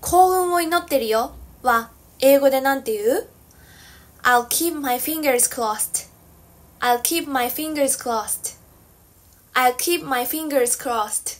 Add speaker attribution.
Speaker 1: 幸運を祈ってるよは英語でなんて言う ?I'll keep my fingers crossed.I'll keep my fingers crossed.I'll keep my fingers crossed.